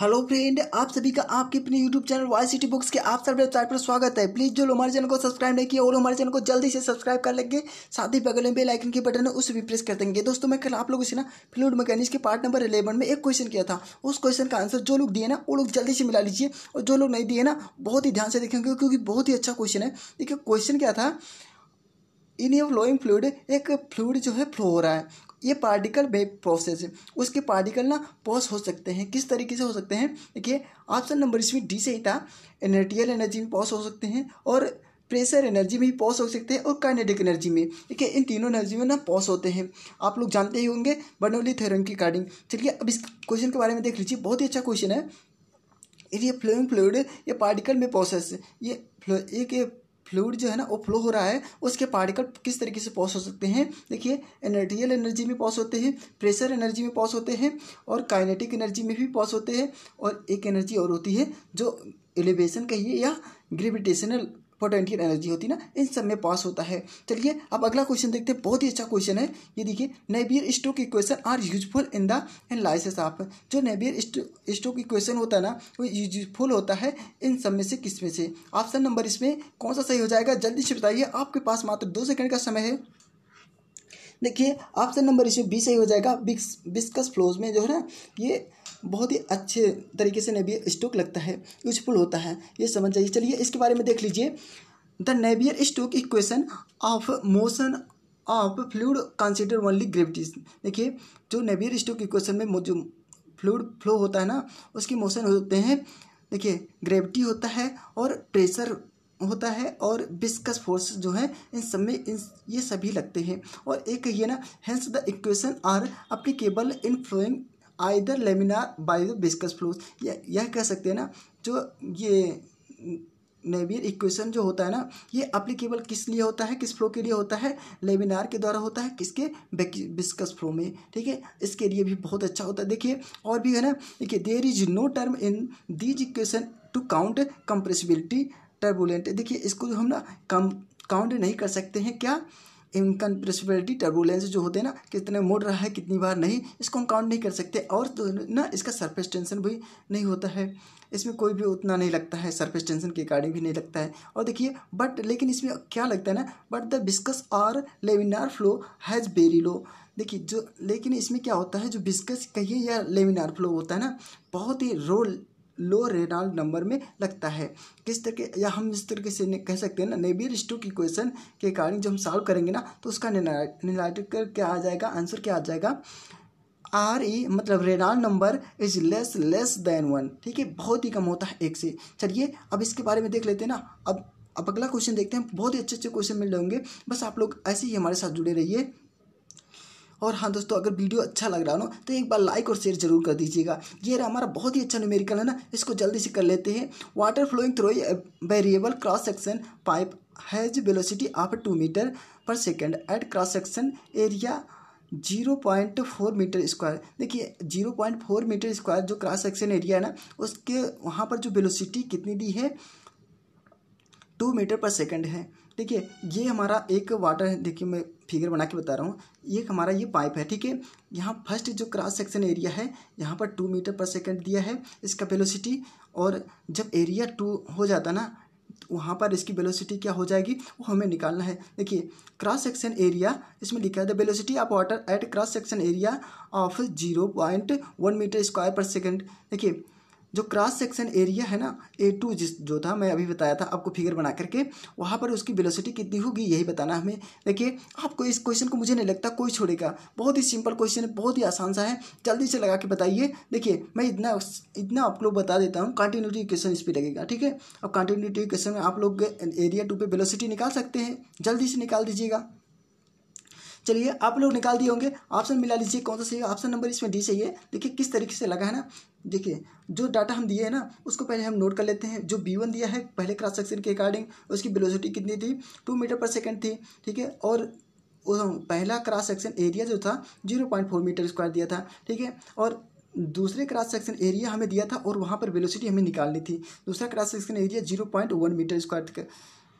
hello friend आप सभी का आपके अपने YouTube channel Y city books के आप सभी वेबसाइट पर स्वागत है प्लीज़ जो हमारे चैनल को सब्सक्राइब नहीं किया और हमारे चैनल को जल्दी से सब्सक्राइब कर लेंगे साथ ही बगल में बेल आइकन के बटन है उसे भी प्रेस कर देंगे दोस्तों मैं कल आप लोगों से ना फ्लूड मैकेनिक्स के पार्ट नंबर इलेवन में एक क्वेश्चन किया था उस क्वेश्चन का आंसर जो लोग दिए ना वो लोग जल्दी से मिला लीजिए और जो लोग नहीं दिए ना बहुत ही ध्यान से देखेंगे क्योंकि बहुत ही अच्छा क्वेश्चन है देखिए क्वेश्चन क्या था इन ए फ्लोइंग फ्लूड एक फ्लूड जो है फ्लो हो रहा है ये पार्टिकल वेव प्रोसेस है उसके पार्टिकल ना पॉज हो सकते हैं किस तरीके से हो सकते हैं देखिए ऑप्शन नंबर इसमें डी ही था एनर्टियल एनर्जी में पॉज हो सकते हैं और प्रेशर एनर्जी में भी पॉस हो सकते हैं और काइनेटिक एनर्जी में देखिए इन तीनों एनर्जी में ना पॉस होते हैं आप लोग जानते ही होंगे बर्नौली थेरम की अकॉर्डिंग चलिए अब इस क्वेश्चन के बारे में देख लीजिए बहुत ही अच्छा क्वेश्चन है ये फ्लोइंग फ्लूड ये पार्टिकल में प्रोसेस ये एक फ्लूड जो है ना वो फ्लो हो रहा है उसके पार्टिकल किस तरीके से पॉस हो सकते हैं देखिए एनर्टियल एनर्जी में पॉस होते हैं प्रेशर एनर्जी में पॉस होते हैं और काइनेटिक एनर्जी में भी पॉस होते हैं और एक एनर्जी और होती है जो एलिवेशन कहिए या ग्रेविटेशनल पोटेंशियल एनर्जी होती है ना इन सब में पास होता है चलिए अब अगला क्वेश्चन देखते हैं बहुत ही अच्छा क्वेश्चन है ये देखिए Navier Stoke equation are useful in the analysis of जो नेबियर स्टोक इक्वेशन होता है ना वो यूजफुल होता है इन सब में से किस में से ऑप्शन नंबर इसमें कौन सा सही हो जाएगा जल्दी से बताइए आपके पास मात्र दो सेकेंड का समय है देखिए ऑप्शन नंबर इसमें बी सही हो जाएगा बिक्स बिस्कस फ्लोज में जो है ना ये बहुत ही अच्छे तरीके से नेवियर स्टोक लगता है यूजफुल होता है ये समझ जाइए चलिए इसके बारे में देख लीजिए the Navier Stoke equation of motion of fluid consider only gravities देखिए जो नेवियर स्टोक इक्वेशन में जो फ्लूड फ्लो होता है ना उसके मोशन होते हैं देखिए ग्रेविटी होता है और प्रेशर होता है और बिस्कस फोर्स जो है इन सब में इन ये सभी लगते हैं और एक कहिए ना hence the equation are applicable in flowing either laminar by the viscous flows यह कह सकते हैं ना जो ये नेवियर इक्वेशन जो होता है ना ये अप्लीकेबल किस लिए होता है किस फ्लो के लिए होता है लेमिनार के द्वारा होता है किसके बिस्कस फ्लो में ठीक है इसके लिए भी बहुत अच्छा होता है देखिए और भी है ना देखिए there is no term in these equation to count compressibility turbulent देखिए इसको जो हम ना कम काउंट नहीं कर सकते हैं क्या इनकम्प्रेसिबिलिटी टर्बुलेंस जो होते हैं ना कितने मोड़ रहा है कितनी बार नहीं इसको हम काउंट नहीं कर सकते और तो ना इसका सरफेस टेंशन भी नहीं होता है इसमें कोई भी उतना नहीं लगता है सरफेस टेंशन के अकॉर्डिंग भी नहीं लगता है और देखिए बट लेकिन इसमें क्या लगता है ना बट द बिस्कस और laminar flow has very low देखिए जो लेकिन इसमें क्या होता है जो बिस्कस कहिए या लेमिनार फ्लो होता है ना बहुत ही रोल लो रेनॉल्ड नंबर में लगता है किस तरीके या हम इस तरीके से कह सकते हैं ना नेबियर स्टोक इक्वेशन के अकॉर्डिंग जब हम सॉल्व करेंगे ना तो उसका निराटिकर क्या आ जाएगा आंसर क्या आ जाएगा आर ई मतलब Reynold number is less less than one ठीक है बहुत ही कम होता है एक से चलिए अब इसके बारे में देख लेते हैं ना अब अब अगला क्वेश्चन देखते हैं बहुत ही अच्छे अच्छे क्वेश्चन मिल रहे होंगे बस आप लोग ऐसे ही हमारे साथ जुड़े रहिए और हाँ दोस्तों अगर वीडियो अच्छा लग रहा हो ना तो एक बार लाइक और शेयर जरूर कर दीजिएगा ये रहा हमारा बहुत ही अच्छा न्यूमेरिकल है ना इसको जल्दी से कर लेते हैं water flowing through variable cross section pipe has velocity of two meter per second at cross section area zero point four meter square देखिए zero point four meter square जो क्रॉस सेक्शन एरिया है ना उसके वहाँ पर जो velocity कितनी दी है टू मीटर पर सेकेंड है ठीक है ये हमारा एक वाटर है देखिए मैं फिगर बना के बता रहा हूँ ये हमारा ये पाइप है ठीक है यहाँ फर्स्ट जो क्रॉस सेक्शन एरिया है यहाँ पर टू मीटर पर सेकेंड दिया है इसका वेलोसिटी और जब एरिया टू हो जाता ना वहाँ पर इसकी वेलोसिटी क्या हो जाएगी वो हमें निकालना है देखिए क्रॉस सेक्शन एरिया इसमें लिखा है the velocity of water at cross section area of zero point one meter square per second देखिए जो क्रॉस सेक्शन एरिया है ना ए टू जिस जो था मैं अभी बताया था आपको फिगर बना करके वहाँ पर उसकी वेलोसिटी कितनी होगी यही बताना हमें देखिए आपको इस क्वेश्चन को मुझे नहीं लगता कोई छोड़ेगा बहुत ही सिंपल क्वेश्चन है बहुत ही आसान सा है जल्दी से लगा के बताइए देखिए मैं इतना इतना आप लोग बता देता हूँ कंटिन्यूटी क्वेश्चन इस पर लगेगा ठीक है अब कंटिन्यूटी क्वेश्चन में आप लोग एरिया टू पर वेलोसिटी निकाल सकते हैं जल्दी से निकाल दीजिएगा चलिए आप लोग निकाल दिए होंगे ऑप्शन मिला लीजिए कौन सा सही ऑप्शन नंबर इसमें डी सही है देखिए किस तरीके से लगा है ना देखिए जो डाटा हम दिए हैं ना उसको पहले हम नोट कर लेते हैं जो बी वन दिया है पहले क्रॉस सेक्शन के अकॉर्डिंग उसकी वेलोसिटी कितनी थी टू मीटर पर सेकेंड थी ठीक है और पहला क्रॉस सेक्शन एरिया जो था zero point four meter square दिया था ठीक है और दूसरे क्रॉस सेक्शन एरिया हमें दिया था और वहाँ पर वेलोसिटी हमें निकालनी थी दूसरा cross section area zero point one meter square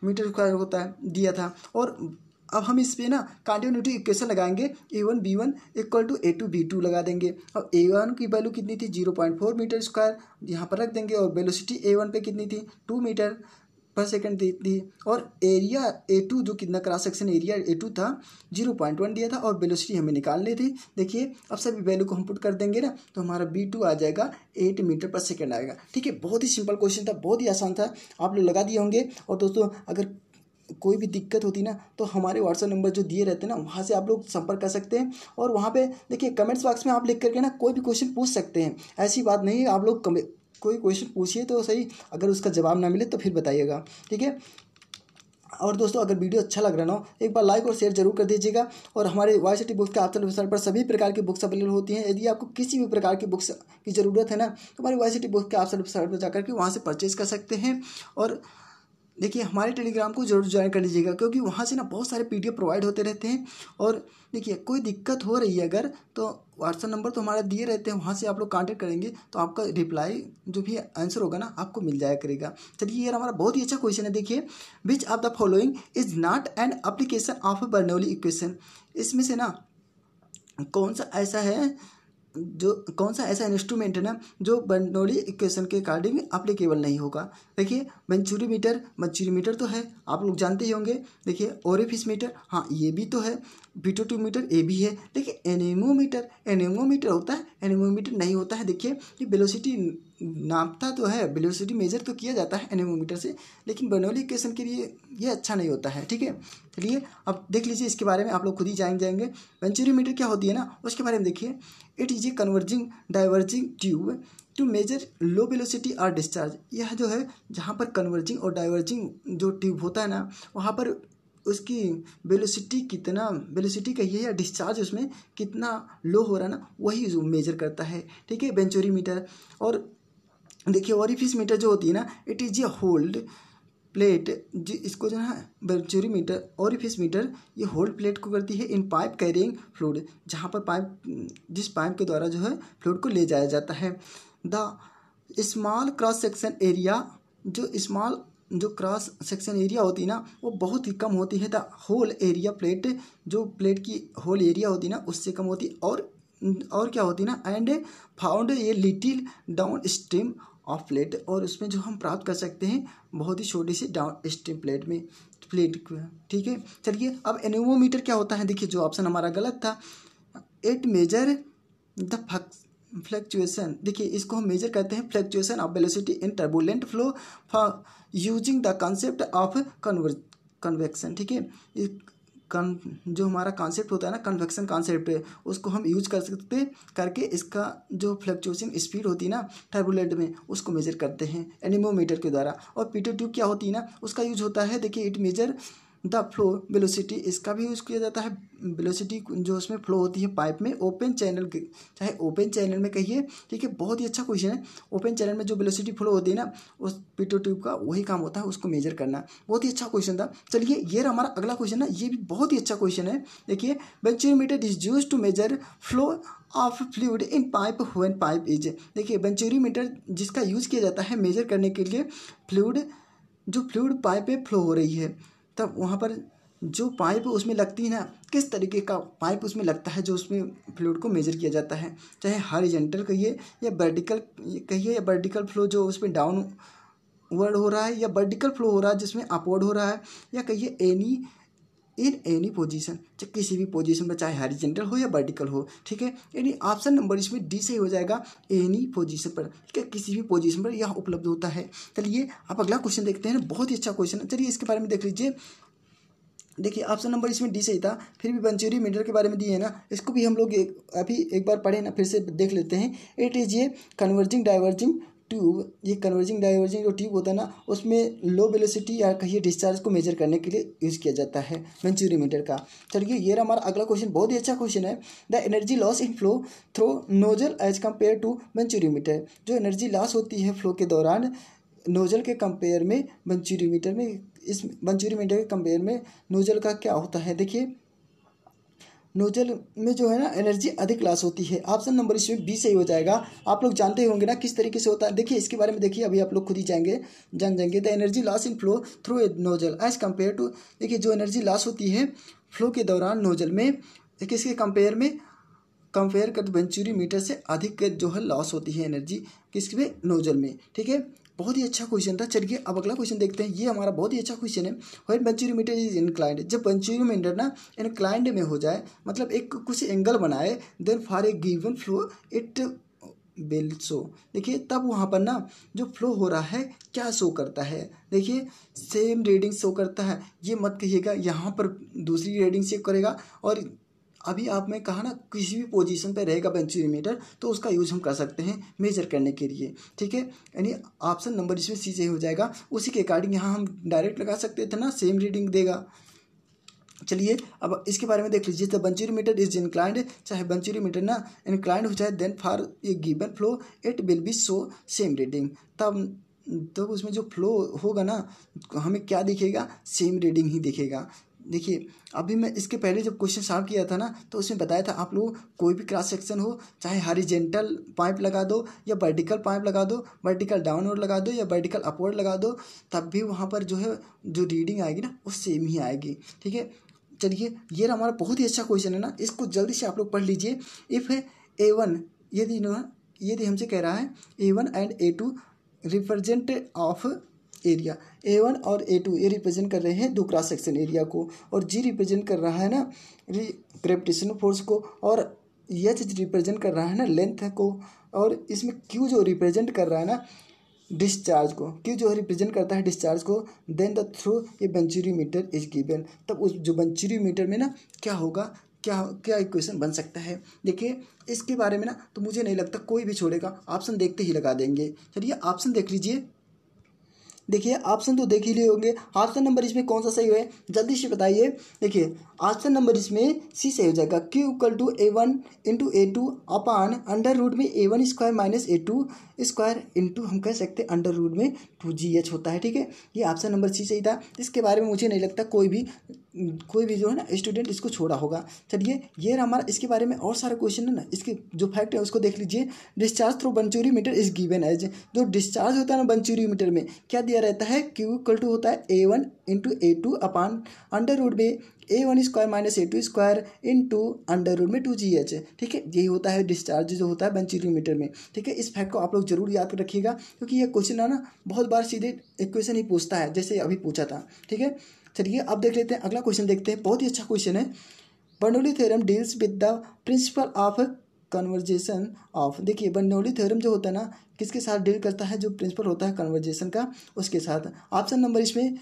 meter square होता है दिया था और अब हम इस पर ना कंटिन्यूटी इक्वेशन लगाएंगे A one B one equal to A two B two लगा देंगे अब ए वन की वैल्यू कितनी थी zero point four meter square यहाँ पर रख देंगे और वेलोसिटी ए वन पर कितनी थी टू मीटर पर सेकेंड दी थी और एरिया ए टू जो कितना cross section area A two था जीरो पॉइंट वन दिया था और वेलोसिटी हमें निकालनी थी देखिए अब सभी वैल्यू को हम पुट कर देंगे ना तो हमारा बी टू आ जाएगा एट मीटर पर सेकेंड आएगा ठीक है बहुत ही सिंपल क्वेश्चन था बहुत ही आसान था आप लोग लगा दिए होंगे और दोस्तों अगर कोई भी दिक्कत होती ना तो हमारे व्हाट्सअप नंबर जो दिए रहते हैं ना वहाँ से आप लोग संपर्क कर सकते हैं और वहाँ पे देखिए कमेंट्स बॉक्स में आप लिख करके ना कोई भी क्वेश्चन पूछ सकते हैं ऐसी बात नहीं आप लोग कमे... कोई क्वेश्चन पूछिए तो सही अगर उसका जवाब ना मिले तो फिर बताइएगा ठीक है और दोस्तों अगर वीडियो अच्छा लग रहा ना हो एक बार लाइक और शेयर जरूर कर दीजिएगा और हमारे वाई सी बुक्स के आपसे वेबसाइट पर सभी प्रकार की बुक्स अवेलेबल होती हैं यदि आपको किसी भी प्रकार की बुक्स की ज़रूरत है ना तो हमारे वाई सी बुक्स के आपसे वेबसाइट पर जाकर के वहाँ से परचेज़ कर सकते हैं और देखिए हमारे टेलीग्राम को जरूर ज्वाइन कर लीजिएगा क्योंकि वहाँ से ना बहुत सारे पी प्रोवाइड होते रहते हैं और देखिए कोई दिक्कत हो रही है अगर तो व्हाट्सअप नंबर तो हमारा दिए रहते हैं वहाँ से आप लोग कांटेक्ट करेंगे तो आपका रिप्लाई जो भी आंसर होगा ना आपको मिल जाया करेगा चलिए यार हमारा बहुत ही अच्छा क्वेश्चन है देखिए which of the following is not an application of Bernoulli equation इसमें से ना कौन सा ऐसा है जो कौन सा ऐसा इंस्ट्रूमेंट है ना जो बर्नौली इक्वेशन के अकॉर्डिंग अप्लीकेबल नहीं होगा देखिए मंचूरी मीटर मंचूरी मीटर तो है आप लोग जानते ही होंगे देखिए ओरिफिस मीटर हाँ ये भी तो है बीटोटोमीटर ए भी है देखिए एनेमोमीटर एनेमोमीटर होता है एनेमोमीटर नहीं होता है देखिए ये वेलोसिटी नापता तो है वेलोसिटी मेजर तो किया जाता है एनेमोमीटर से लेकिन बर्नौली इक्वेशन के लिए ये अच्छा नहीं होता है ठीक है चलिए अब देख लीजिए इसके बारे में आप लोग खुद ही जान जाएंगे वेंचुरीमीटर क्या होती है ना उसके बारे में देखिए it is a converging diverging tube to measure low velocity और डिस्चार्ज यह जो है जहाँ पर कन्वर्जिंग और डाइवर्जिंग जो ट्यूब होता है ना वहाँ पर उसकी वेलोसिटी कितना वेलोसिटी कहिए या डिस्चार्ज उसमें कितना लो हो रहा है ना वही मेजर करता है ठीक है बेंचोरी मीटर और देखिए ऑरिफिस मीटर जो होती है ना it is a hold plate जी इसको जो है बेंचोरी मीटर ऑरिफिस मीटर ये होल्ड प्लेट को करती है इन पाइप कैरिंग फ्लूड जहाँ पर पाइप जिस पाइप के द्वारा जो है फ्लूड को ले जाया जाता है the small cross section area जो स्मॉल जो क्रॉस सेक्शन एरिया होती है ना वो बहुत ही कम होती है द होल एरिया प्लेट जो प्लेट की होल एरिया होती है ना उससे कम होती और और क्या होती ना and found a little downstream of plate और उसमें जो हम प्राप्त कर सकते हैं बहुत ही छोटी सी डाउन स्ट्रीम प्लेट में प्लेट ठीक है चलिए अब एनोमोमीटर क्या होता है देखिए जो ऑप्शन हमारा गलत था it measure the flux fluctuation देखिए इसको हम मेजर करते हैं fluctuation of velocity in turbulent flow for using the concept of conver convection ठीक है कन जो हमारा कॉन्सेप्ट होता है ना कन्वेक्शन कॉन्सेप्ट उसको हम यूज कर सकते करके इसका जो फ्लक्चुएशन स्पीड होती है ना टर्बुलेंट में उसको मेजर करते हैं एनिमोमीटर के द्वारा और पीटो ट्यूब क्या होती है ना उसका यूज होता है देखिए it measure the flow velocity इसका भी यूज़ किया जाता है वेलोसिटी जो उसमें फ्लो होती है पाइप में ओपन चैनल चाहे ओपन चैनल में कहिए ठीक है बहुत ही अच्छा क्वेश्चन है ओपन चैनल में जो वेलोसिटी फ्लो होती है ना उस पीटो ट्यूब का वही काम होता है उसको मेजर करना बहुत ही अच्छा क्वेश्चन था चलिए ये हमारा अगला क्वेश्चन है ये भी बहुत ही अच्छा क्वेश्चन है देखिए venturimeter is use to measure flow of fluid in pipe when pipe is देखिए बेंचोरीमीटर जिसका यूज़ किया जाता है मेजर करने के लिए फ्लूड जो फ्लूड पाइप पे फ्लो हो रही है तब वहाँ पर जो पाइप उसमें लगती है ना किस तरीके का पाइप उसमें लगता है जो उसमें फ्लूड को मेजर किया जाता है चाहे हॉरिजेंटल कहिए या वर्टिकल कहिए या वर्टिकल फ्लो जो उसमें डाउन वर्ड हो रहा है या वर्टिकल फ्लो हो रहा है जिसमें अपवर्ड हो रहा है या कहिए एनी इन एनी पोजीशन चाहे किसी भी पोजीशन पर चाहे हॉरिजेंटल हो या वर्टिकल हो ठीक है यानी ऑप्शन नंबर इसमें डी से हो जाएगा एनी पोजीशन पर ठीक है किसी भी पोजीशन पर यह उपलब्ध होता है चलिए आप अगला क्वेश्चन देखते हैं बहुत ही अच्छा क्वेश्चन है चलिए इसके बारे में देख लीजिए देखिए ऑप्शन नंबर इसमें डी सही था फिर भी बंचूरी मेडल के बारे में दिए है ना इसको भी हम लोग एक अभी एक बार पढ़े ना फिर से देख लेते हैं इट इज़ ये कन्वर्जिंग डाइवर्जिंग ट्यूब ये कन्वर्जिंग डाइवर्जिंग जो ट्यूब होता है ना उसमें लो वेलोसिटी या कहिए डिस्चार्ज को मेजर करने के लिए यूज़ किया जाता है मीटर का चलिए ये हमारा अगला क्वेश्चन बहुत ही अच्छा क्वेश्चन है the energy loss in flow through nozzle as compare to meter जो एनर्जी लॉस होती है फ्लो के दौरान नोजल के कंपेयर में मीटर में इस मीटर के कंपेयर में नोजल का क्या होता है देखिए नोजल में जो है ना एनर्जी अधिक लॉस होती है ऑप्शन नंबर इसमें बी सही हो जाएगा आप लोग जानते होंगे ना किस तरीके से होता है देखिए इसके बारे में देखिए अभी आप लोग खुद ही जाएंगे जान जाएंगे the energy loss in flow through a nozzle as compare to देखिए जो एनर्जी लॉस होती है फ्लो के दौरान नोजल में देखिए इसके कंपेयर में कंपेयर कर वेंचुरी मीटर से अधिक जो है लॉस होती है एनर्जी किसके नोजल में ठीक है बहुत ही अच्छा क्वेश्चन था चलिए अब अगला क्वेश्चन देखते हैं ये हमारा बहुत ही अच्छा क्वेश्चन है वेन पेंचुरीमीटर इज इनक्लाइंड जब मीटर ना इनक्लाइंड में हो जाए मतलब एक कुछ एंगल बनाए then for a given flow it will show देखिए तब वहाँ पर ना जो फ्लो हो रहा है क्या शो करता है देखिए सेम रीडिंग शो करता है ये मत कहिएगा यहाँ पर दूसरी रीडिंग चेक करेगा और अभी आप में कहा ना किसी भी पोजीशन पे रहेगा बेंचुरीमीटर तो उसका यूज़ हम कर सकते हैं मेजर करने के लिए ठीक है यानी ऑप्शन नंबर इसमें सी से हो जाएगा उसी के अकॉर्डिंग यहाँ हम डायरेक्ट लगा सकते थे ना सेम रीडिंग देगा चलिए अब इसके बारे में देख लीजिए the venturi meter is inclined चाहे बंचुरी मीटर ना इनक्लाइंड हो जाए then for a given flow it will be show same reading तब तब तो उसमें जो फ्लो होगा ना हमें क्या दिखेगा सेम रीडिंग ही दिखेगा देखिए अभी मैं इसके पहले जब क्वेश्चन सॉल्व किया था ना तो उसमें बताया था आप लोग कोई भी क्रॉस सेक्शन हो चाहे हरिजेंटल पाइप लगा दो या वर्टिकल पाइप लगा दो वर्टिकल डाउनवर्ड लगा दो या वर्टिकल अपवर्ड लगा दो तब भी वहाँ पर जो है जो रीडिंग आएगी ना वो सेम ही आएगी ठीक है चलिए ये हमारा बहुत ही अच्छा क्वेश्चन है ना इसको जल्दी से आप लोग पढ़ लीजिए इफ़ ए वन यदि यदि हमसे कह रहा है A one and A two represent of area A one और ए टू ये रिप्रेजेंट कर रहे हैं दो क्रॉस सेक्शन एरिया को और जी रिप्रेजेंट कर रहा है ना ग्रेविटेशन फोर्स को और एच रिप्रेजेंट कर रहा है ना लेंथ को और इसमें क्यू जो रिप्रेजेंट कर रहा है ना डिस्चार्ज को क्यों जो रिप्रेजेंट करता है डिस्चार्ज को then the through a venturi meter is given तब उस जो बंचुरी मीटर में ना क्या होगा क्या क्या इक्वेशन बन सकता है देखिए इसके बारे में ना तो मुझे नहीं लगता कोई भी छोड़ेगा ऑप्शन देखते ही लगा देंगे चलिए ऑप्शन देख लीजिए देखिए ऑप्शन तो देख ही लिए होंगे ऑप्शन नंबर इसमें कौन सा सही है जल्दी से बताइए देखिए ऑप्शन नंबर इसमें सी सही हो जाएगा Q equal to A one into A two upon under root में A one square minus A two square into हम कह सकते हैं अंडर रूट में टू जी एच होता है ठीक है ये ऑप्शन नंबर सी सही था इसके बारे में मुझे नहीं लगता कोई भी कोई भी जो है ना स्टूडेंट इसको छोड़ा होगा चलिए ये हमारा इसके बारे में और सारे क्वेश्चन है ना इसके जो फैक्ट है उसको देख लीजिए discharge through venturi meter is given as जो डिस्चार्ज होता है ना बंचूरी मीटर में क्या दिया रहता है क्यू इक्वल टू होता है A one into A two upon under root में A one square minus A two square into under root में टू जी एच ठीक है यही होता है डिस्चार्ज जो होता है बंचूरी मीटर में ठीक है इस फैक्ट को आप लोग जरूर याद रखिएगा क्योंकि ये क्वेश्चन है ना बहुत बार सीधे एक क्वेश्चन ही पूछता है जैसे अभी पूछा था ठीक है चलिए अब देख लेते हैं अगला क्वेश्चन देखते हैं बहुत ही अच्छा क्वेश्चन है Bernoulli theorem deals with the principle of conservation of देखिए बर्नौली थ्योरम जो होता है ना किसके साथ डील करता है जो प्रिंसिपल होता है कन्वर्जेशन का उसके साथ ऑप्शन नंबर इसमें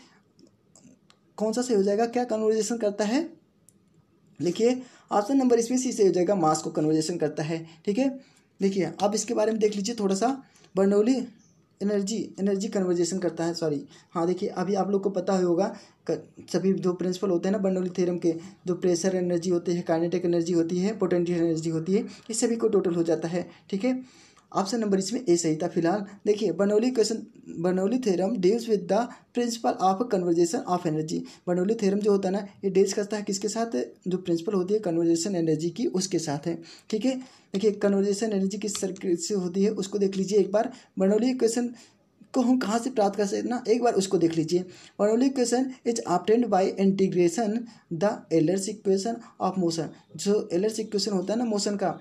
कौन सा सही हो जाएगा क्या कन्वर्जेशन करता है देखिए ऑप्शन नंबर इसमें सी सही हो जाएगा मास को कन्वर्जेशन करता है ठीक है देखिए अब इसके बारे में देख लीजिए थोड़ा सा बर्नौली एनर्जी एनर्जी कन्वर्जेशन करता है सॉरी हाँ देखिए अभी आप लोग को पता ही होगा सभी जो प्रिंसिपल होते हैं ना बर्नौली थ्योरम के जो प्रेशर एनर्जी होती है काइनेटिक एनर्जी होती है पोटेंशियल एनर्जी होती है ये सभी को टोटल हो जाता है ठीक है ऑप्शन नंबर इसमें ए सही था फिलहाल देखिए Bernoulli question Bernoulli theorem deals with the principle of conservation of energy Bernoulli theorem जो होता है ना ये डील्स करता है किसके साथ है जो प्रिंसिपल होती है कन्वर्जेशन एनर्जी की उसके साथ है ठीक है देखिए कन्वर्जेशन एनर्जी किस सर्किट से होती है उसको देख लीजिए एक बार बनोली क्वेश्चन को हम कहाँ से प्राप्त कर सकते ना एक बार उसको देख लीजिए Bernoulli equation is obtained by integration the Euler's equation of motion जो एलर्स इक्वेशन होता है ना मोशन का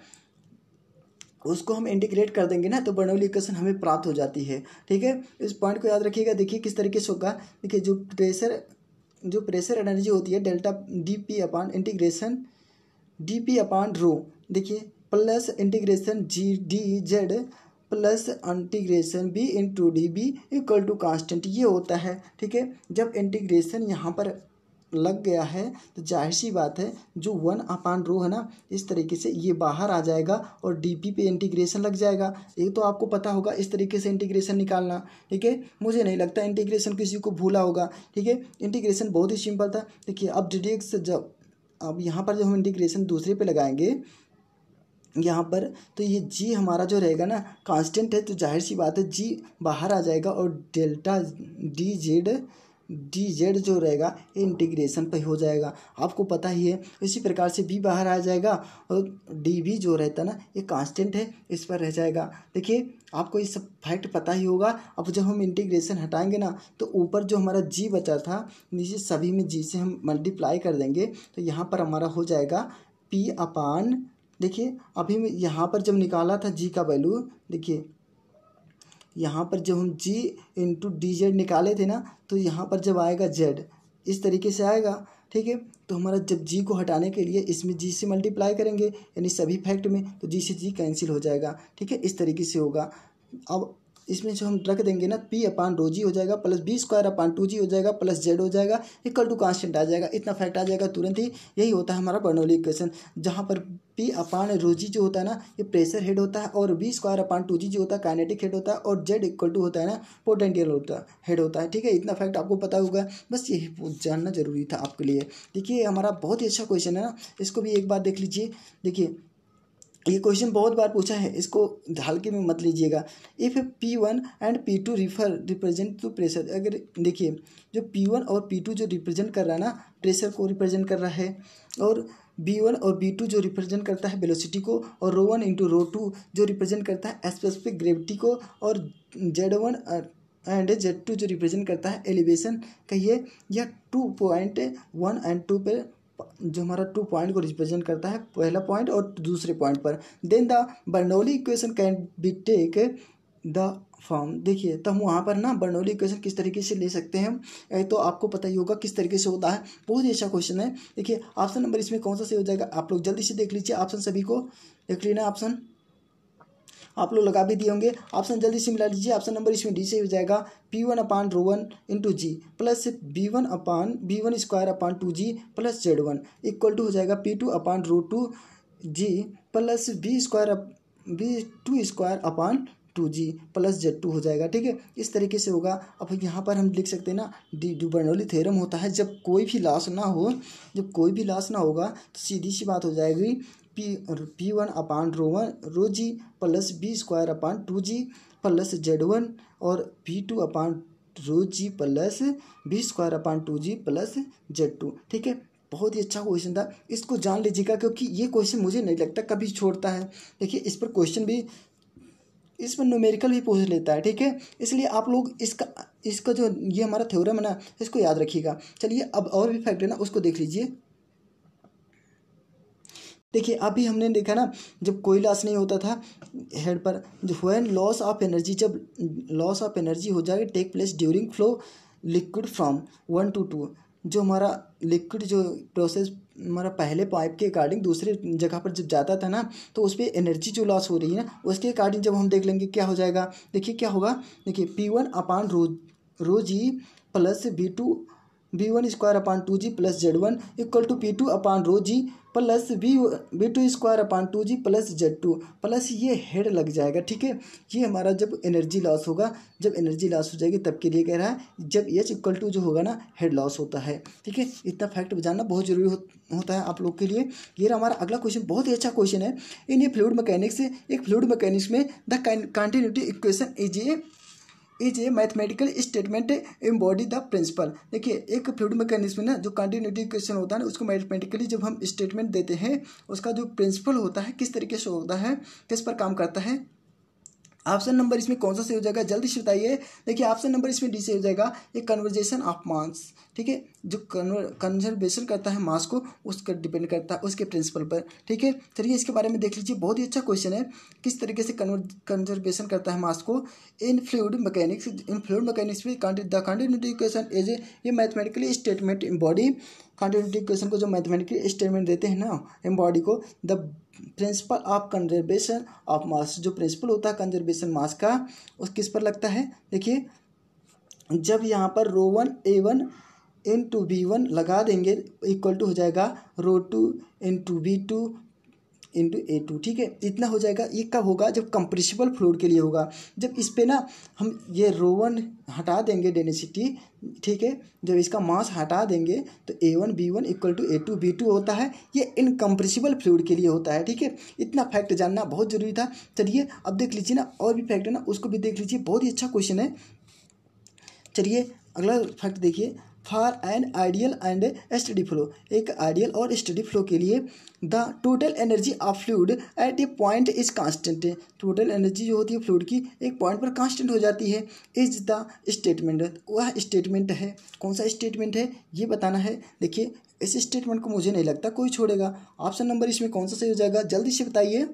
उसको हम इंटीग्रेट कर देंगे ना तो बर्नौली इक्वेशन हमें प्राप्त हो जाती है ठीक है इस पॉइंट को याद रखिएगा देखिए किस तरीके से होगा देखिए जो प्रेशर जो प्रेशर एनर्जी होती है delta D P upon integration D P upon rho देखिए plus integration G D Z plus integration B into D B equal to constant ये होता है ठीक है जब इंटीग्रेशन यहाँ पर लग गया है तो जाहिर सी बात है जो वन अपान रो है ना इस तरीके से ये बाहर आ जाएगा और डी पी पे इंटीग्रेशन लग जाएगा ये तो आपको पता होगा इस तरीके से इंटीग्रेशन निकालना ठीक है मुझे नहीं लगता इंटीग्रेशन किसी को भूला होगा ठीक है इंटीग्रेशन बहुत ही सिंपल था देखिए अब डी जब अब यहाँ पर जब हम इंटीग्रेशन दूसरे पर लगाएंगे यहाँ पर तो ये जी हमारा जो रहेगा ना कांस्टेंट है तो जाहिर सी बात है जी बाहर आ जाएगा और delta D Z D Z जो रहेगा ये इंटीग्रेशन पे हो जाएगा आपको पता ही है इसी प्रकार से बी बाहर आ जाएगा और डी बी जो रहता ना ये कांस्टेंट है इस पर रह जाएगा देखिए आपको ये सब फैक्ट पता ही होगा अब जब हम इंटीग्रेशन हटाएंगे ना तो ऊपर जो हमारा जी बचा था नीचे सभी में जी से हम मल्टीप्लाई कर देंगे तो यहाँ पर हमारा हो जाएगा पी अपान देखिए अभी यहाँ पर जब निकाला था जी का वैल्यू देखिए यहाँ पर जब हम जी इंटू डी जेड निकाले थे ना तो यहाँ पर जब आएगा जेड इस तरीके से आएगा ठीक है तो हमारा जब जी को हटाने के लिए इसमें जी से मल्टीप्लाई करेंगे यानी सभी फैक्ट में तो जी से जी कैंसिल हो जाएगा ठीक है इस तरीके से होगा अब इसमें जो हम रख देंगे ना पी अपान रो जी हो जाएगा plus B square upon two G हो जाएगा प्लस जेड हो जाएगा इक्वल टू कांस्टेंट आ जाएगा इतना फैक्ट आ जाएगा तुरंत ही यही होता है हमारा बर्नौली इक्वेशन जहाँ पर पी अपान रोजी जो होता है ना ये प्रेशर हेड होता है और B square upon two G जो होता है काइनेटिक हेड होता है और जेड इक्वल टू होता है ना पोटेंटियल होता हेड होता है ठीक है इतना फैक्ट आपको पता होगा बस यही जानना जरूरी था आपके लिए देखिए हमारा बहुत ही अच्छा क्वेश्चन है ना इसको भी एक बार देख लीजिए देखिए ये क्वेश्चन बहुत बार पूछा है इसको हल्के में मत लीजिएगा if P one and P two refer represent two pressure अगर देखिए जो पी वन और पी टू जो रिप्रेजेंट कर रहा है ना प्रेशर को रिप्रेजेंट कर रहा है और बी वन और बी टू जो रिप्रेजेंट करता है वेलोसिटी को और rho one into rho two जो रिप्रेजेंट करता है स्पेसिफिक ग्रेविटी को और Z one and Z two जो रिप्रेजेंट करता है एलिवेशन कहिए या to point one and two पर जो हमारा टू पॉइंट को रिप्रेजेंट करता है पहला पॉइंट और दूसरे पॉइंट पर then the Bernoulli equation can be take the form देखिए तो हम वहाँ पर ना बर्नौली इक्वेशन किस तरीके से ले सकते हैं तो आपको पता ही होगा किस तरीके से होता है बहुत ही अच्छा क्वेश्चन है देखिए ऑप्शन नंबर इसमें कौन सा सही हो जाएगा आप लोग जल्दी से देख लीजिए ऑप्शन सभी को देख लेना ऑप्शन आप लोग लगा भी दिए होंगे ऑप्शन जल्दी से मिला लीजिए ऑप्शन नंबर इसमें डी से हो जाएगा P one upon rho one into G plus B one upon B one square upon two G plus Z one equal to हो जाएगा P two upon rho two G plus B square B two square upon two G plus Z two हो जाएगा ठीक है इस तरीके से होगा अब यहाँ पर हम लिख सकते हैं ना डी डू बर्नौली थेरम होता है जब कोई भी लॉस ना हो जब कोई भी लॉस ना होगा तो सीधी सी बात हो जाएगी P P one upon rho one rho G plus B square upon two G plus Z one और B two upon rho G plus B square upon two G plus Z two ठीक है बहुत ही अच्छा question था इसको जान लीजिएगा क्योंकि ये क्वेश्चन मुझे नहीं लगता कभी छोड़ता है देखिए इस पर क्वेश्चन भी इस पर न्यूमेरिकल भी पूछ लेता है ठीक है इसलिए आप लोग इसका इसका जो ये हमारा थ्योरम है ना इसको याद रखिएगा चलिए अब और भी फैक्ट है ना उसको देख लीजिए देखिए अभी हमने देखा ना जब कोई लॉस नहीं होता था हेड पर वैन लॉस ऑफ एनर्जी जब लॉस ऑफ एनर्जी हो जाएगी take place during flow liquid from one to two जो हमारा लिक्विड जो प्रोसेस हमारा पहले पाइप के अकॉर्डिंग दूसरे जगह पर जब जाता था ना तो उस पर एनर्जी जो लॉस हो रही है ना उसके अकॉर्डिंग जब हम देख लेंगे क्या हो जाएगा देखिए क्या होगा देखिए P one upon rho rho G plus B two B one square upon two G plus Z one equal to P two upon rho G plus B B two square upon two G plus Z two plus ये head लग जाएगा ठीक है ये हमारा जब energy loss होगा जब एनर्जी लॉस हो जाएगी तब के लिए कह रहा है जब एच इक्वल टू जो होगा ना हेड लॉस होता है ठीक है इतना फैक्ट जानना बहुत जरूरी हो, होता है आप लोग के लिए ये हमारा अगला क्वेश्चन बहुत ही अच्छा क्वेश्चन है इन ये फ्लूड मैकेनिक्स एक फ्लूड मैकेनिक्स में the continuity equation is a is a mathematical statement embody the principle देखिए एक फ्लूड मैकेनिज्म ना जो कंटिन्यूटी क्वेश्चन होता है ना उसको मैथमेटिकली जब हम स्टेटमेंट देते हैं उसका जो प्रिंसिपल होता है किस तरीके से होता है किस पर काम करता है ऑप्शन नंबर इसमें कौन सा सही हो जाएगा जल्दी से बताइए देखिए ऑप्शन नंबर इसमें डी से हो जाएगा ये कन्वर्जेशन ऑफ मास ठीक है जो कंजर्वेशन करता है मास को उस पर डिपेंड करता है उसके प्रिंसिपल पर ठीक है चलिए इसके बारे में देख लीजिए बहुत ही अच्छा क्वेश्चन है किस तरीके से कंजर्वेशन करता है मास को in fluid mechanics in fluid mechanics में the continuity equation as a ये mathematically statement embody continuity equation को जो मैथमेटिकली स्टेटमेंट देते हैं ना इन बॉडी को the principle of conservation of mass जो प्रिंसिपल होता है कंजर्वेशन मास का उस किस पर लगता है देखिए जब यहाँ पर rho one A one into B one लगा देंगे इक्वल टू हो जाएगा rho two into B two into A two ठीक है इतना हो जाएगा ये कब होगा जब कंप्रेसिबल फ्लूड के लिए होगा जब इस पर ना हम ये रोवन हटा देंगे डेनेसिटी ठीक है जब इसका मास हटा देंगे तो A one B one equal to A two B two होता है ये इनकम्प्रेसिबल फ्लूड के लिए होता है ठीक है इतना फैक्ट जानना बहुत ज़रूरी था चलिए अब देख लीजिए ना और भी फैक्ट है ना उसको भी देख लीजिए बहुत ही अच्छा क्वेश्चन है चलिए अगला फैक्ट देखिए for an ideal and steady flow एक आइडियल और स्टडी फ्लो के लिए the total energy of fluid at a point is constant total energy जो होती है फ्लूड की एक पॉइंट पर कांस्टेंट हो जाती है इज द स्टेटमेंट वह स्टेटमेंट है कौन सा स्टेटमेंट है ये बताना है देखिए इस स्टेटमेंट को मुझे नहीं लगता कोई छोड़ेगा ऑप्शन नंबर इसमें कौन सा सही हो जाएगा जल्दी से बताइए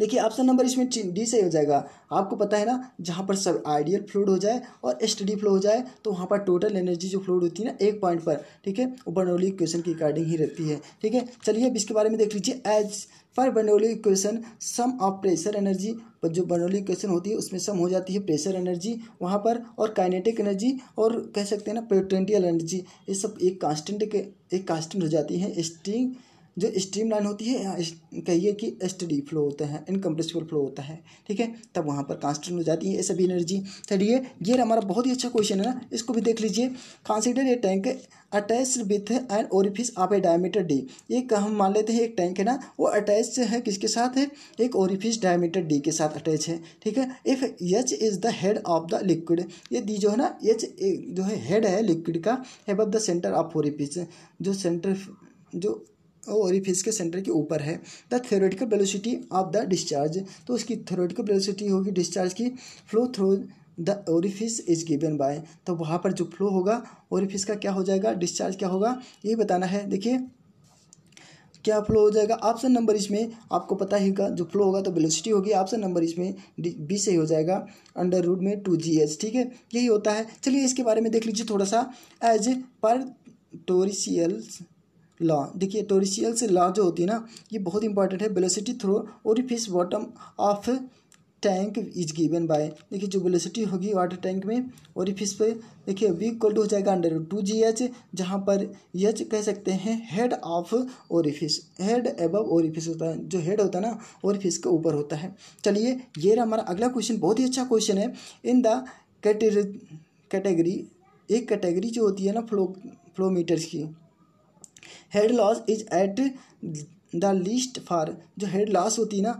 देखिए ऑप्शन नंबर इसमें डी से हो जाएगा आपको पता है ना जहाँ पर सब आइडियल फ्लूड हो जाए और स्टडी फ्लो हो जाए तो वहाँ पर टोटल एनर्जी जो फ्लूड होती है ना एक पॉइंट पर ठीक है वो बर्नौली इक्वेशन की अकॉर्डिंग ही रहती है ठीक है चलिए अब इसके बारे में देख लीजिए as per Bernoulli equation sum of pressure energy per जो बर्नौली इक्वेशन होती है उसमें सम हो जाती है प्रेशर एनर्जी वहाँ पर और काइनेटिक एनर्जी और कह सकते हैं ना पोटेंटियल एनर्जी ये सब एक कांस्टेंट के एक कांस्टेंट हो जाती है स्टिंग जो स्ट्रीम लाइन होती है यहाँ कहिए कि स्टडी फ्लो होता है इनकम्प्रेसिबल फ्लो होता है ठीक है तब वहाँ पर कॉन्स्टेंट हो जाती है ये सभी एनर्जी चलिए ये हमारा बहुत ही अच्छा क्वेश्चन है ना इसको भी देख लीजिए consider a tank attach with an orifice of a diameter D एक हम मान लेते हैं एक टैंक है ना वो अटैच है किसके साथ है एक ओरिफिस डायमीटर डी के साथ अटैच है ठीक है if H is the head of the liquid ये दी जो है ना यच जो है हेड है लिक्विड का above the centre of orifice जो सेंटर जो ओरिफिस के सेंटर के ऊपर है the theoretical velocity of the discharge तो उसकी थेरोटिकल वेलोसिटी होगी डिस्चार्ज की flow through the orifice is given by तो वहाँ पर जो फ्लो होगा ओरिफिस का क्या हो जाएगा डिस्चार्ज क्या होगा ये बताना है देखिए क्या फ्लो हो जाएगा ऑप्शन नंबर इसमें आपको पता ही का जो फ्लो होगा तो वेलोसिटी होगी ऑप्शन नंबर इसमें बी से हो जाएगा अंडर रूड में टू जी एच ठीक है यही होता है चलिए इसके बारे में देख लीजिए थोड़ा सा एज पर टोरिशियल्स लॉ देखिए टोरिशियल से लॉ जो होती है ना ये बहुत इंपॉर्टेंट है velocity through orifice bottom of tank is given by देखिए जो वेलोसिटी होगी वाटर टैंक में और फिस पे देखिए वी इक्वल टू हो जाएगा अंडर टू जी एच जहाँ पर यच कह सकते हैं head of orifice head above orifice होता है जो हेड होता है ना ओरिफिस के ऊपर होता है चलिए ये रहा हमारा अगला क्वेश्चन बहुत ही अच्छा क्वेश्चन है इन द कैटेगरी एक कैटेगरी जो होती है ना फ्लो फ्लोमीटर्स की head loss is at the least for जो हेड लॉस होती है ना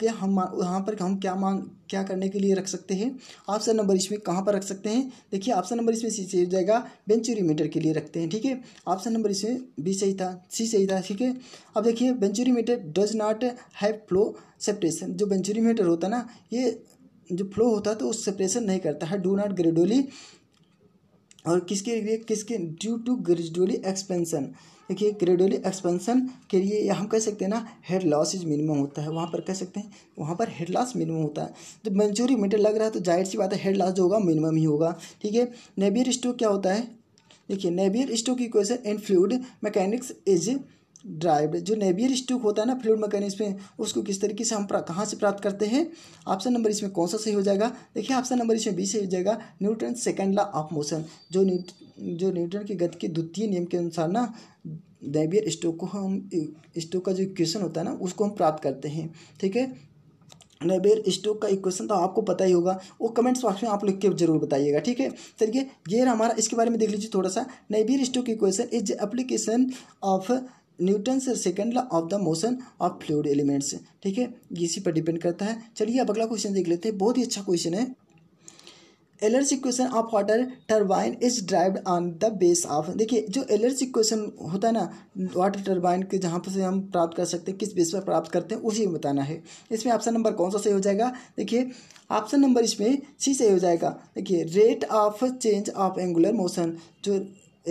कि हम वहाँ पर हम क्या मांग क्या करने के लिए रख सकते हैं ऑप्शन नंबर इसमें कहाँ पर रख सकते हैं देखिए ऑप्शन नंबर इसमें सी सही जाएगा बेंचुरी मीटर के लिए रखते हैं ठीक है ऑप्शन नंबर इसमें बी सही था सी सही था ठीक है अब देखिए venturi meter does not have flow separation जो बेंचुरी मीटर होता ना ये जो फ्लो होता है तो उस सेपरेशन नहीं करता है डू नॉट ग्रेडुअली और किसके लिए किसके ड्यू टू ग्रेजुअली एक्सपेंसन देखिए ग्रेडुअली एक्सपेंसन के लिए या हम कह सकते हैं ना हेड लॉस इज मिनिमम होता है वहाँ पर कह सकते हैं वहाँ पर हेड लॉस मिनिमम होता है जब मेजोरी मीटर लग रहा है तो जाहिर सी बात है हेड लॉस जो होगा मिनिमम ही होगा ठीक है नेबियर स्टोक क्या होता है देखिए Navier Stoke question in fluid mechanics is drive जो नेबियर स्टूक होता है ना फ्लूड मैकेनिक्स में उसको किस तरीके से हम कहाँ से प्राप्त करते हैं ऑप्शन नंबर इसमें कौन सा सही हो जाएगा देखिए ऑप्शन नंबर इसमें बी सही हो जाएगा Newton second law of motion जो जो न्यूटन के गति के द्वितीय नियम के अनुसार ना दैवियर स्टोक को हम स्टोक का जो इक्वेशन होता है ना उसको हम प्राप्त करते हैं ठीक है नेबेर स्टोक का इक्वेशन तो आपको पता ही होगा वो कमेंट्स बॉक्स में आप लिख के जरूर बताइएगा ठीक है चलिए ये हमारा इसके बारे में देख लीजिए थोड़ा सा Navier Stoke equation is application of Newton से second law of the motion of fluid elements ठीक है इसी पर डिपेंड करता है चलिए अब अगला क्वेश्चन देख लेते हैं बहुत ही अच्छा क्वेश्चन है Euler's equation of water turbine is derived on the base of देखिए जो एलर्स इक्वेशन होता है ना वाटर टर्बाइन के जहाँ पर से हम प्राप्त कर सकते हैं किस बेस पर प्राप्त करते हैं उसी में बताना है इसमें ऑप्शन नंबर कौन सा सही हो जाएगा देखिए ऑप्शन नंबर इसमें सी सही हो जाएगा देखिए rate of change of angular motion जो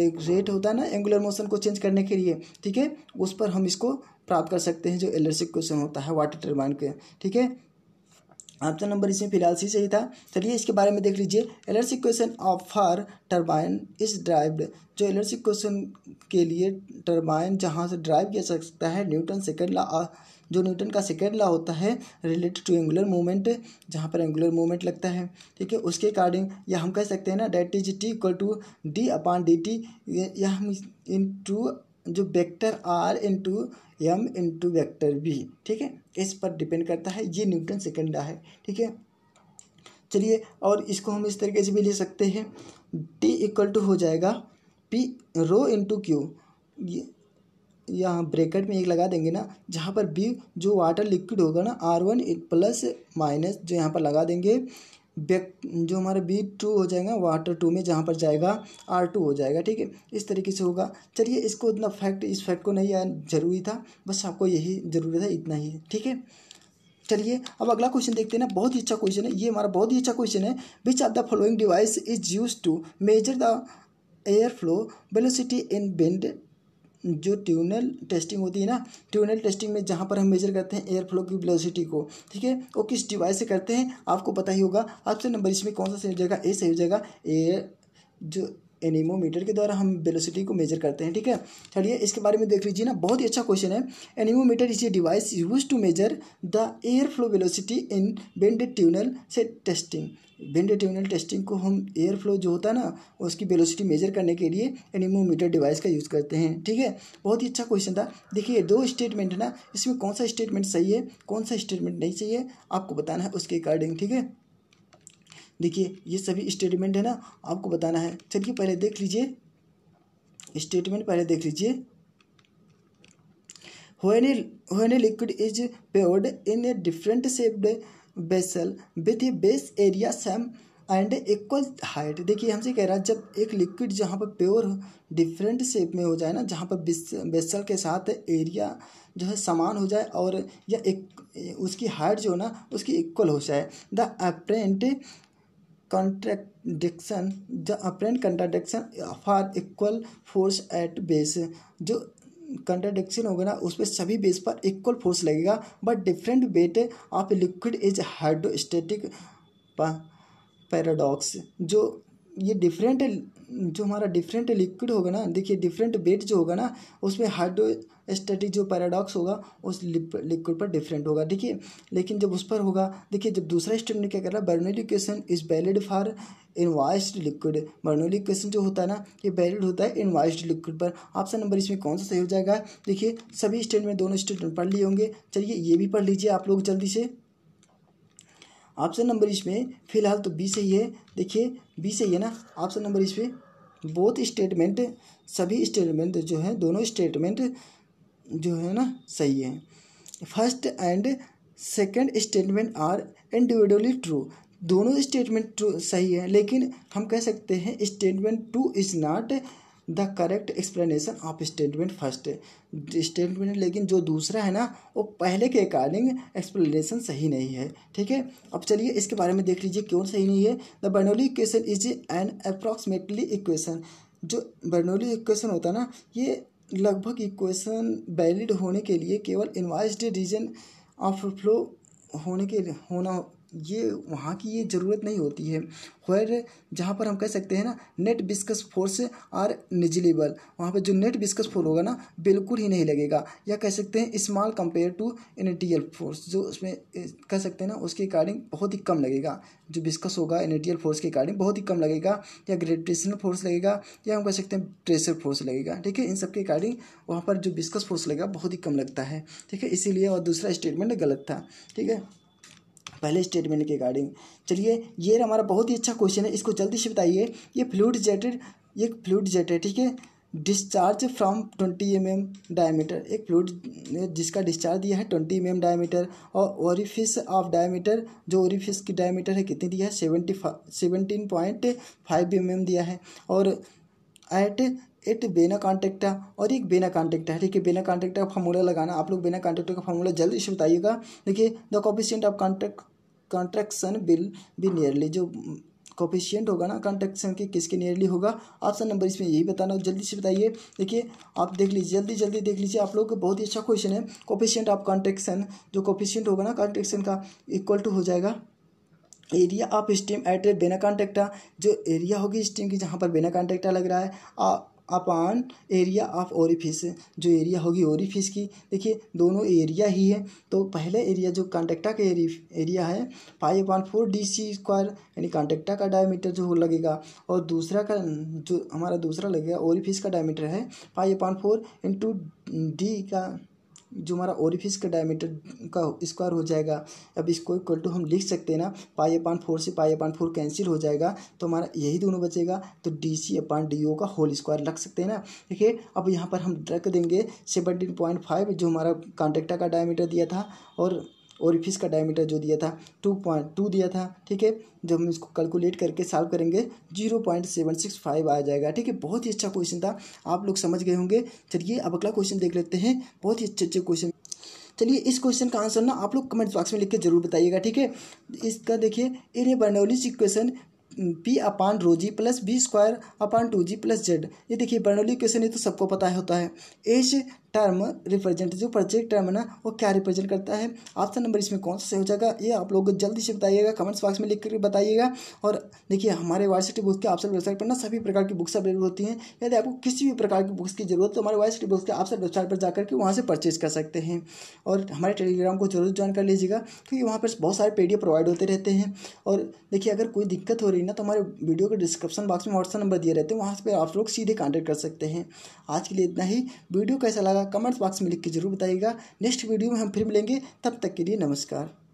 एक रेट होता है ना एंगुलर मोशन को चेंज करने के लिए ठीक है उस पर हम इसको प्राप्त कर सकते हैं जो एलर्स इक्वेशन होता है वाटर टर्बाइन के ठीक है आपका नंबर इसमें फिलहाल सी सही था चलिए इसके बारे में देख लीजिए Euler's question of for turbine is derived जो एलर्सिक क्वेश्चन के लिए टर्बाइन जहाँ से ड्राइव किया जा सकता है न्यूटन सेकेंड ला जो न्यूटन का सेकेंड लॉ होता है रिलेटेड टू एंगुलर मूवमेंट जहाँ पर एंगुलर मूवमेंट लगता है ठीक है उसके अकॉर्डिंग या हम कह सकते हैं ना that is T equal to D upon D T या हम इन टू जो vector R into M into vector B ठीक है इस पर डिपेंड करता है ये न्यूटन सेकेंडा है ठीक है चलिए और इसको हम इस तरीके से भी ले सकते हैं टी इक्वल टू हो जाएगा पी रो इंटू क्यू यहाँ ब्रेकेट में एक लगा देंगे ना जहाँ पर बी जो वाटर लिक्विड होगा ना आर वन प्लस माइनस जो यहाँ पर लगा देंगे बैक जो हमारे बी टू हो जाएगा वाटर टू में जहाँ पर जाएगा आर टू हो जाएगा ठीक है इस तरीके से होगा चलिए इसको इतना फैक्ट इस फैक्ट को नहीं आया जरूरी था बस आपको यही ज़रूरत है इतना ही ठीक है चलिए अब अगला क्वेश्चन देखते हैं ना बहुत ही अच्छा क्वेश्चन है ये हमारा बहुत ही अच्छा क्वेश्चन है which are the following device is use to measure the air flow velocity in wind जो ट्यूनल टेस्टिंग होती है ना ट्यूनल टेस्टिंग में जहाँ पर हम मेजर करते हैं एयर फ्लो की वेलोसिटी को ठीक है वो किस डिवाइस से करते हैं आपको पता ही होगा आपसे नंबर इसमें कौन सा सही हो जाएगा ए सही हो जाएगा ए जो एनिमोमीटर के द्वारा हम वेलोसिटी को मेजर करते हैं ठीक है चलिए इसके बारे में देख लीजिए ना बहुत ही अच्छा क्वेश्चन है anemometer is a device use to measure the air flow velocity in wind tunnel से टेस्टिंग विंड ट्यूनल टेस्टिंग को हम एयर फ्लो जो होता है ना उसकी वेलोसिटी मेजर करने के लिए एनिमोमीटर डिवाइस का यूज़ करते हैं ठीक है बहुत ही अच्छा क्वेश्चन था देखिए दो स्टेटमेंट है ना इसमें कौन सा स्टेटमेंट सही है कौन सा स्टेटमेंट नहीं सही है आपको बताना है उसके अकॉर्डिंग ठीक है देखिए ये सभी स्टेटमेंट है ना आपको बताना है चलिए पहले देख लीजिए स्टेटमेंट पहले देख लीजिए When a, when a liquid is poured in a different shaped vessel with a base area same and equal height देखिए हमसे कह रहा है जब एक लिक्विड जहाँ पर प्योर डिफरेंट शेप में हो जाए ना जहाँ पर बेसल के साथ एरिया जो है समान हो जाए और या एक उसकी हाइट जो है ना उसकी इक्वल हो जाए the apparent contradiction the apparent contradiction for equal force at base जो कंट्राडिक्शन होगा ना उस पर सभी बेस पर इक्वल फोर्स लगेगा but different weight of liquid is hydrostatic paradox जो ये डिफरेंट जो हमारा डिफरेंट लिक्विड होगा ना देखिए डिफरेंट वेट जो होगा ना उसमें हाइड्रो स्टडी जो पैराडॉक्स होगा उस लिक्विड पर डिफरेंट होगा देखिए लेकिन जब उस पर होगा देखिए जब दूसरा ने क्या कर रहा है Bernoulli equation is valid for inviscid liquid Bernoulli equation जो होता है ना ये वैलिड होता है इन्वाइस्ड लिक्विड पर ऑप्शन नंबर इसमें कौन सा सही हो जाएगा देखिए सभी में दोनों स्टेटमेंट पढ़ लिए होंगे चलिए ये भी पढ़ लीजिए आप लोग जल्दी से ऑप्शन नंबर इसमें फिलहाल तो बी सही है देखिए बी सही है ना ऑप्शन नंबर इसमें बोथ स्टेटमेंट सभी स्टेटमेंट जो है दोनों स्टेटमेंट जो है ना सही है first and second statement are individually true दोनों स्टेटमेंट ट्रू सही है लेकिन हम कह सकते हैं statement two is not the correct explanation of statement first statement लेकिन जो दूसरा है ना वो पहले के अकॉर्डिंग एक्सप्लेनेशन सही नहीं है ठीक है अब चलिए इसके बारे में देख लीजिए क्यों सही नहीं है the Bernoulli equation is an approximately equation जो बर्नोली इक्वेशन होता है ना ये लगभग इक्वेशन वैलिड होने के लिए केवल इन्वाइस्ड रीजन ऑफ फ्लो होने के होना ये वहाँ की ये ज़रूरत नहीं होती है खैर जहाँ पर हम कह सकते हैं ना net viscous force are negligible वहाँ पर जो नेट बिस्कस फोर होगा ना बिल्कुल ही नहीं लगेगा या कह सकते हैं small compare to inertial force जो उसमें कह सकते हैं ना उसके अकॉर्डिंग बहुत ही कम लगेगा जो बिस्कस होगा एनटीएल फोर्स के अकॉर्डिंग बहुत ही कम लगेगा या ग्रेविटेशनल फोर्स लगेगा या हम कह सकते हैं प्रेशर फोर्स लगेगा ठीक है इन सब के अकॉर्डिंग वहाँ पर जो बिस्कस फोर्स लगेगा बहुत ही कम लगता है ठीक है इसीलिए और दूसरा स्टेटमेंट गलत था ठीक है पहले स्टेटमेंट के रिगार्डिंग चलिए ये हमारा बहुत ही अच्छा क्वेश्चन है इसको जल्दी से बताइए ये फ्लूड जेटेड mm एक फ्लूड जेट mm mm है ठीक है discharge from twenty M M diameter एक फ्लूड जिसका डिस्चार्ज दिया है ट्वेंटी एम एम डायमीटर और ओरिफिस ऑफ डायमीटर जो ओरिफिस की डायमीटर है कितनी दिया है seventy seventeen point five M M दिया है और एट एट बेना कॉन्टेक्टा और एक बेना कॉन्टेक्ट है ठीक है बेना कॉन्टेक्ट का फॉर्मूला लगाना आप लोग बेना कॉन्टेक्ट का फॉर्मूला जल्दी से बताइएगा देखिए the coefficient of contact contraction will भी नियरली जो कोफिशियंट होगा ना कॉन्ट्रेक्शन के किसके नियरली होगा ऑप्शन नंबर इसमें यही बताना जल्दी से बताइए देखिए आप देख लीजिए जल्दी जल्दी देख लीजिए आप लोग का बहुत ही अच्छा क्वेश्चन है कोफिशियंट ऑफ कॉन्ट्रेक्शन जो कोफिशियंट होगा ना कॉन्ट्रेक्शन का इक्वल टू हो जाएगा एरिया ऑफ स्टीम एट बिना कॉन्ट्रेक्टा जो एरिया होगी स्टीम की जहाँ पर बिना कॉन्ट्रेक्टा लग रहा है अपान एरिया ऑफ ओरिफिस जो एरिया होगी ओरिफिस की देखिए दोनों एरिया ही है तो पहले एरिया जो कॉन्टेक्टा का एरिया है pi upon four D C square यानी कॉन्टेक्टा का डायमीटर जो लगेगा और दूसरा का जो हमारा दूसरा लगेगा ओरिफिस का डायमीटर है pi upon four into D का जो हमारा ओरिफिस का डायमीटर का स्क्वायर हो जाएगा अब इसको इक्वल टू हम लिख सकते हैं ना पाई अपान फोर से पाई अपान फोर कैंसिल हो जाएगा तो हमारा यही दोनों बचेगा तो डी सी अपान डी ओ का होल स्क्वायर रख सकते हैं ना देखिए अब यहाँ पर हम रख देंगे सेवनटीन पॉइंट फाइव जो हमारा कॉन्ट्रेक्टर का डायमीटर दिया था और ओरिफिस का डायमीटर जो दिया था टू पॉइंट टू दिया था ठीक है जब हम इसको कैलकुलेट करके सॉल्व करेंगे zero point seven six five आ जाएगा ठीक है बहुत ही अच्छा क्वेश्चन था आप लोग समझ गए होंगे चलिए अब अगला क्वेश्चन देख लेते हैं बहुत ही अच्छे अच्छे क्वेश्चन चलिए इस क्वेश्चन का आंसर ना आप लोग कमेंट बॉक्स में लिख के जरूर बताइएगा ठीक है इसका देखिए in Bernoulli equation P upon rho G plus B square upon two G plus Z ये देखिए बर्नौली इक्वेशन ये तो सबको पता होता है एच टर्म जो प्रोजेक्ट टर्म है ना वो क्या रिप्रेजेंट करता है ऑप्शन नंबर इसमें कौन सा सही हो जाएगा ये आप लोग जल्दी से बताइएगा कमेंट्स बॉक्स में लिख कर बताइएगा और देखिए हमारे वाइसिटी बुक के ऑप्शन वेबसाइट पर ना सभी प्रकार की बुक्स अवेलेबल होती हैं यदि आपको किसी भी प्रकार की बुक्स की जरूरत तो हमारे वाइसिटी बुक्स के ऑप्शन वेबसाइट पर जाकर के वहाँ से परचेज कर सकते हैं और हमारे टेलीग्राम को जरूर ज्वाइन कर लीजिएगा क्योंकि वहाँ पर बहुत सारे पी प्रोवाइड होते रहते हैं और देखिए अगर कोई दिक्कत हो रही ना तो हमारे वीडियो के डिस्क्रिप्शन बॉक्स में व्हाट्सअप नंबर दिए रहते हैं वहाँ पर आप लोग सीधे कॉन्टैक्ट कर सकते हैं आज के लिए इतना ही वीडियो कैसा लगा कमेंट बॉक्स में लिख के जरूर बताइएगा नेक्स्ट वीडियो में हम फिर मिलेंगे तब तक के लिए नमस्कार